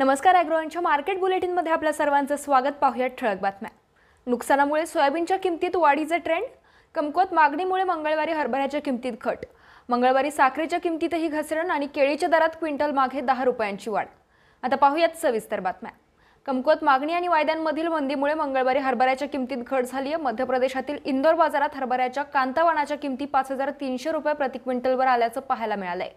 नमस्कार अॅग्रोनच्या मार्केट बुलेटिनमध्ये आपल्या सर्वांचं स्वागत पाहूयात ठळक बातम्या नुकसानामुळे सोयाबीनच्या किमतीत वाढीचे ट्रेंड कमकुवत मागणीमुळे मंगळवारी हरभऱ्याच्या किमतीत घट मंगळवारी साखरेच्या किमतीतही घसरण आणि केळीच्या दरात क्विंटल मागे दहा रुपयांची वाढ आता पाहूयात सविस्तर बातम्या कमकुवत मागणी आणि वायद्यांमधील मंदीमुळे मंगळवारी हरभऱ्याच्या किमतीत घट झाली आहे मध्य प्रदेशातील इंदोर बाजारात हरभऱ्याच्या कांतावानाच्या किमती पाच हजार तीनशे रुपये प्रति क्विंटलवर आल्याचं पाहायला मिळालं आहे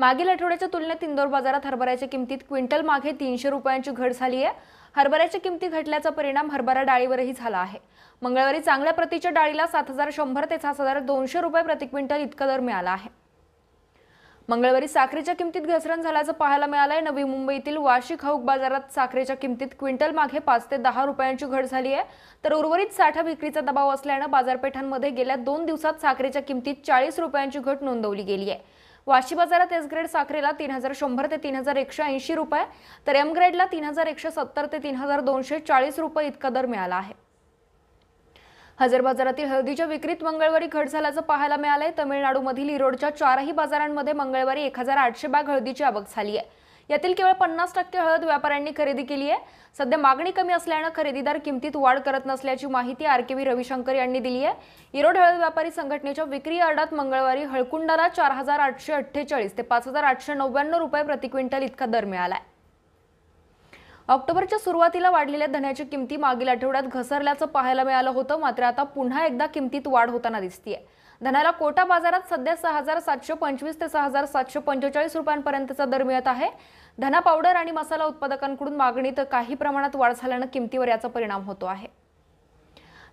मागील आठवड्याच्या तुलनेत इंदोर बाजारात हरभऱ्याच्या किमतीत क्विंटल मागे तीनशे रुपयांची घट झाली आहे हरभऱ्याच्या किमती घटल्याचा परिणाम हरभरा डाळीवरही झाला आहे मंगळवारी चांगल्या प्रतीच्या डाळीला सात हजार शंभर ते सात हजार दोनशे रुपये प्रति क्विंटल इतका दर मिळाला आहे मंगळवारी साखरेच्या किमतीत घसरण झाल्याचं पाहायला मिळालं आहे नवी मुंबईतील वाशी खाऊक बाजारात साखरेच्या किमतीत क्विंटल मागे पाच ते दहा रुपयांची घट झाली आहे तर उर्वरित साठा विक्रीचा दबाव असल्यानं बाजारपेठांमध्ये गेल्या दोन दिवसात साखरेच्या किमतीत चाळीस रुपयांची घट नोंदवली गेली आहे वाशी बाजारात एस ग्रेड साखरेला तीन हजार शंभर ते तीन हजार एकशे ऐंशी रुपये तर एम ग्रेडला तीन हजार एकशे सत्तर ते तीन हजार दोनशे चाळीस रुपये इतका दर मिळाला आहे हजर बाजारातील हळदीच्या विक्रीत मंगळवारी घट झाल्याचं पाहायला मिळालंय तमिळनाडूमधील इरोडच्या चारही बाजारांमध्ये मंगळवारी एक हजार आठशे बॅग हळदीची आवक झाली आहे यातील केवळ पन्नास टक्के हळद व्यापाऱ्यांनी खरेदी केली आहे सध्या मागणी कमी असल्यानं खरेदीदार किमतीत वाढ करत नसल्याची माहिती आर के व्ही रविशंकर यांनी दिली आहे इरोड हळद व्यापारी संघटनेच्या विक्री यार्डात मंगळवारी हळकुंडाला चार हजार आठशे अठ्ठेचाळीस ते पाच हजार आठशे नव्याण्णव रुपये प्रति क्विंटल इतका दर मिळाला आहे ऑक्टोबरच्या सुरुवातीला वाढलेल्या धन्याची किमती मागील आठवड्यात घसरल्याचं पाहायला मिळालं होतं मात्र आता पुन्हा एकदा किमतीत वाढ होताना दिसतीये धनाला कोटा बाजारात सध्या सहा हजार सातशे पंचवीस ते सहा हजार सातशे पंचेचाळीस रुपयांपर्यंतचा दर मिळत आहे धना पावडर आणि मसाला उत्पादकांकडून मागणीत काही प्रमाणात वाढ झाल्यानं किमतीवर याचा परिणाम होतो आहे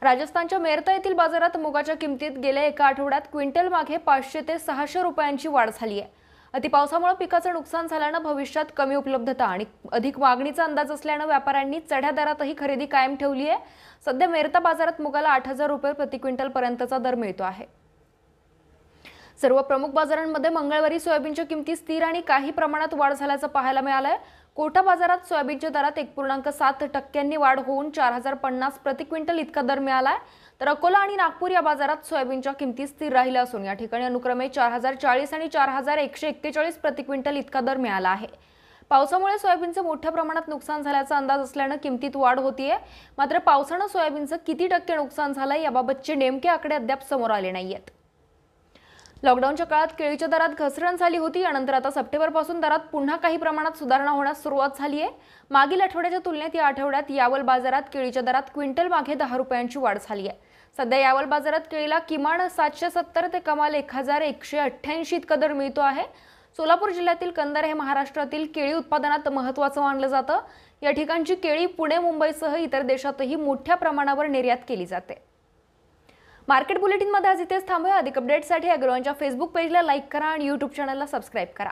राजस्थानच्या मेरता येथील बाजारात मुगाच्या किमतीत गेल्या एका आठवड्यात क्विंटल मागे पाचशे ते सहाशे रुपयांची वाढ झाली आहे अतिपावसामुळे पिकाचं नुकसान झाल्यानं भविष्यात कमी उपलब्धता आणि अधिक मागणीचा अंदाज असल्यानं व्यापाऱ्यांनी चढ्या दरातही खरेदी कायम ठेवली आहे सध्या मेरता बाजारात मुगाला आठ हजार रुपये प्रति क्विंटल पर्यंतचा दर मिळतो आहे सर्व प्रमुख बाजारांमध्ये मंगळवारी सोयाबीनच्या किमती स्थिर आणि काही प्रमाणात वाढ झाल्याचं पाहायला मिळालंय कोटा बाजारात सोयाबीनच्या दरात एक पूर्णांक सात टक्क्यांनी वाढ होऊन चार हजार पन्नास प्रति क्विंटल इतका दर मिळालाय तर अकोला आणि नागपूर या बाजारात सोयाबीनच्या किमती स्थिर राहिल्या असून या ठिकाणी अनुक्रमे चार हजार चाळीस आणि चार हजार एकशे एक्केचाळीस प्रति क्विंटल इतका दर मिळाला आहे पावसामुळे सोयाबीनचं मोठ्या प्रमाणात नुकसान झाल्याचा अंदाज असल्यानं किमतीत वाढ होतीये मात्र पावसानं सोयाबीनचं किती टक्के नुकसान झालंय याबाबतचे नेमके आकडे अद्याप समोर आले नाहीयेत लॉकडाऊनच्या काळात केळीच्या दरात घसरण झाली होती यानंतर आता सप्टेंबरपासून दरात पुन्हा काही प्रमाणात सुधारणा होण्यास सुरुवात झाली आहे मागील आठवड्याच्या तुलनेत या आठवड्यात यावल बाजारात केळीच्या दरात क्विंटल मागे दहा रुपयांची वाढ झाली आहे सध्या यावल बाजारात केळीला किमान सातशे सत्तर ते कमाल एक हजार एकशे अठ्ठ्याऐंशी इतका दर मिळतो आहे सोलापूर जिल्ह्यातील कंदार हे महाराष्ट्रातील केळी उत्पादनात महत्वाचं मानलं जातं या ठिकाणची केळी पुणे मुंबईसह इतर देशातही मोठ्या प्रमाणावर निर्यात केली जाते मार्केट बुलेटिनमध्ये आज इथेच थांबूया अधिक अपडेटसाठी अग्रवांच्या फेसबुक पेजला लाईक करा आणि यूट्यूब चॅनलला सबस्क्राईब करा